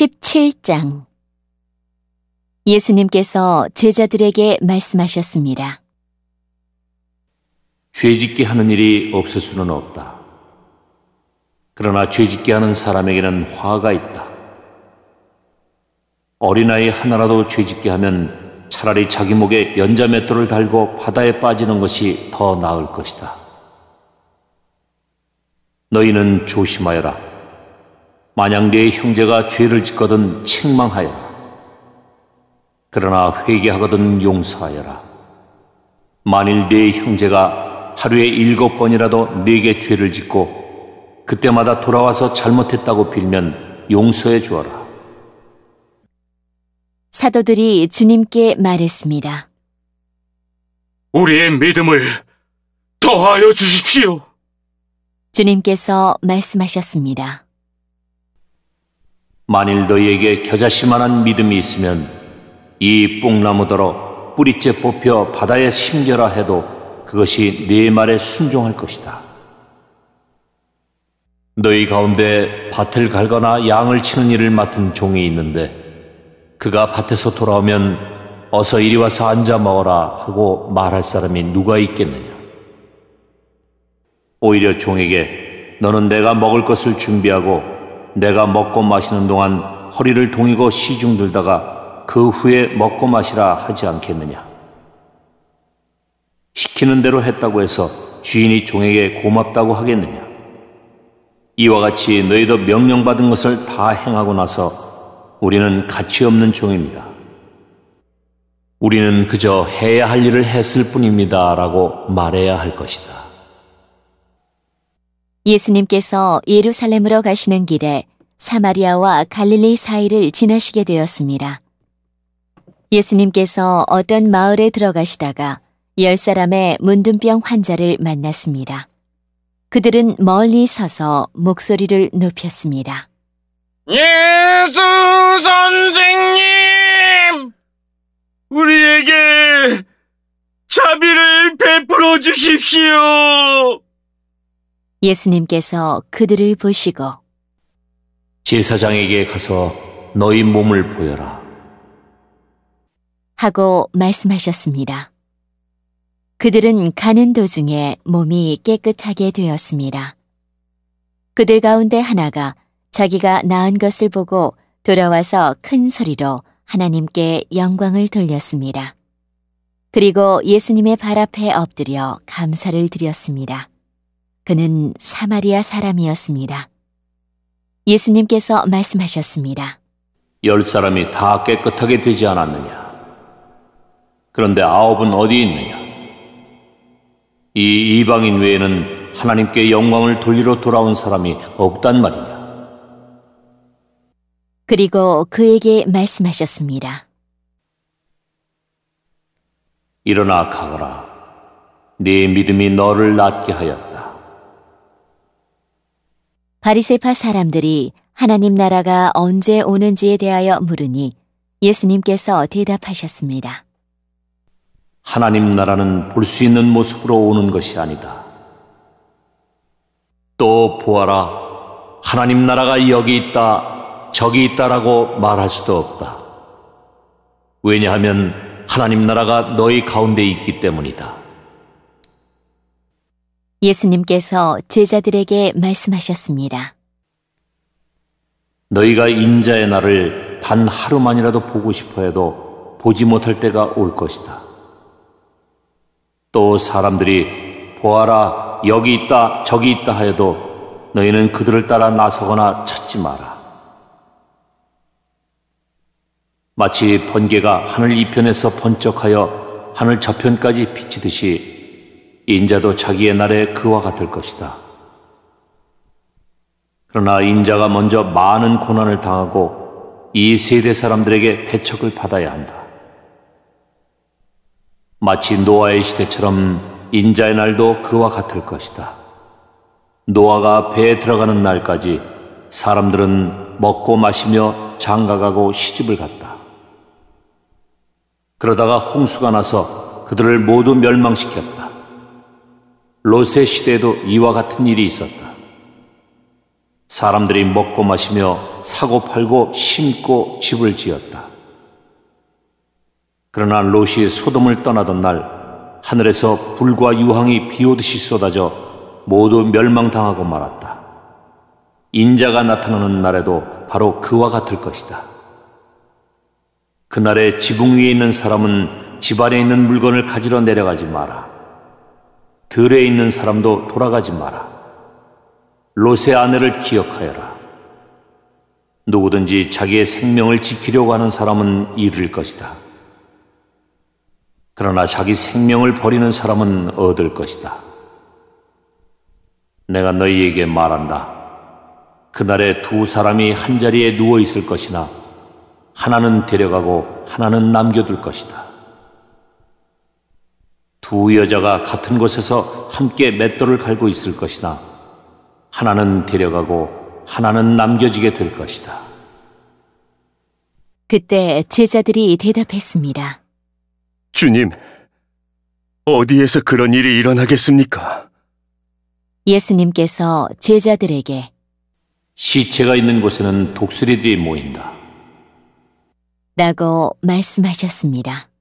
17장 예수님께서 제자들에게 말씀하셨습니다. 죄짓게 하는 일이 없을 수는 없다. 그러나 죄짓게 하는 사람에게는 화가 있다. 어린아이 하나라도 죄짓게 하면 차라리 자기 목에 연자맷돌을 달고 바다에 빠지는 것이 더 나을 것이다. 너희는 조심하여라. 만약 내 형제가 죄를 짓거든 책망하여 그러나 회개하거든 용서하여라. 만일 내 형제가 하루에 일곱 번이라도 네게 죄를 짓고 그때마다 돌아와서 잘못했다고 빌면 용서해 주어라. 사도들이 주님께 말했습니다. 우리의 믿음을 더하여 주십시오. 주님께서 말씀하셨습니다. 만일 너희에게 겨자씨만한 믿음이 있으면 이 뽕나무더러 뿌리째 뽑혀 바다에 심겨라 해도 그것이 네 말에 순종할 것이다. 너희 가운데 밭을 갈거나 양을 치는 일을 맡은 종이 있는데 그가 밭에서 돌아오면 어서 이리 와서 앉아 먹어라 하고 말할 사람이 누가 있겠느냐. 오히려 종에게 너는 내가 먹을 것을 준비하고 내가 먹고 마시는 동안 허리를 동이고 시중들다가 그 후에 먹고 마시라 하지 않겠느냐. 시키는 대로 했다고 해서 주인이 종에게 고맙다고 하겠느냐. 이와 같이 너희도 명령받은 것을 다 행하고 나서 우리는 가치 없는 종입니다. 우리는 그저 해야 할 일을 했을 뿐입니다. 라고 말해야 할 것이다. 예수님께서 예루살렘으로 가시는 길에 사마리아와 갈릴리 사이를 지나시게 되었습니다. 예수님께서 어떤 마을에 들어가시다가 열 사람의 문둥병 환자를 만났습니다. 그들은 멀리 서서 목소리를 높였습니다. 예수 선생님! 우리에게 자비를 베풀어 주십시오! 예수님께서 그들을 보시고 제사장에게 가서 너희 몸을 보여라 하고 말씀하셨습니다. 그들은 가는 도중에 몸이 깨끗하게 되었습니다. 그들 가운데 하나가 자기가 나은 것을 보고 돌아와서 큰 소리로 하나님께 영광을 돌렸습니다. 그리고 예수님의 발 앞에 엎드려 감사를 드렸습니다. 그는 사마리아 사람이었습니다. 예수님께서 말씀하셨습니다. 열 사람이 다 깨끗하게 되지 않았느냐? 그런데 아홉은 어디 있느냐? 이 이방인 외에는 하나님께 영광을 돌리러 돌아온 사람이 없단 말이냐? 그리고 그에게 말씀하셨습니다. 일어나 가거라. 네 믿음이 너를 낫게 하였다. 바리세파 사람들이 하나님 나라가 언제 오는지에 대하여 물으니 예수님께서 대답하셨습니다. 하나님 나라는 볼 수 있는 모습으로 오는 것이 아니다. 또 보아라. 하나님 나라가 여기 있다, 저기 있다라고 말할 수도 없다. 왜냐하면 하나님 나라가 너희 가운데 있기 때문이다. 예수님께서 제자들에게 말씀하셨습니다. 너희가 인자의 날을 단 하루만이라도 보고 싶어 해도 보지 못할 때가 올 것이다. 또 사람들이 보아라, 여기 있다, 저기 있다 하여도 너희는 그들을 따라 나서거나 찾지 마라. 마치 번개가 하늘 이편에서 번쩍하여 하늘 저편까지 비치듯이 인자도 자기의 날에 그와 같을 것이다. 그러나 인자가 먼저 많은 고난을 당하고 이 세대 사람들에게 배척을 받아야 한다. 마치 노아의 시대처럼 인자의 날도 그와 같을 것이다. 노아가 배에 들어가는 날까지 사람들은 먹고 마시며 장가가고 시집을 갔다. 그러다가 홍수가 나서 그들을 모두 멸망시켰다. 로세 시대에도 이와 같은 일이 있었다. 사람들이 먹고 마시며 사고 팔고 심고 집을 지었다. 그러나 롯이 소돔을 떠나던 날 하늘에서 불과 유황이 비오듯이 쏟아져 모두 멸망당하고 말았다. 인자가 나타나는 날에도 바로 그와 같을 것이다. 그날에 지붕 위에 있는 사람은 집 안에 있는 물건을 가지러 내려가지 마라. 들에 있는 사람도 돌아가지 마라. 롯의 아내를 기억하여라. 누구든지 자기의 생명을 지키려고 하는 사람은 잃을 것이다. 그러나 자기 생명을 버리는 사람은 얻을 것이다. 내가 너희에게 말한다. 그날에 두 사람이 한 자리에 누워 있을 것이나 하나는 데려가고 하나는 남겨둘 것이다. 두 여자가 같은 곳에서 함께 맷돌을 갈고 있을 것이나 하나는 데려가고 하나는 남겨지게 될 것이다. 그때 제자들이 대답했습니다. 주님, 어디에서 그런 일이 일어나겠습니까? 예수님께서 제자들에게 시체가 있는 곳에는 독수리들이 모인다. 라고 말씀하셨습니다.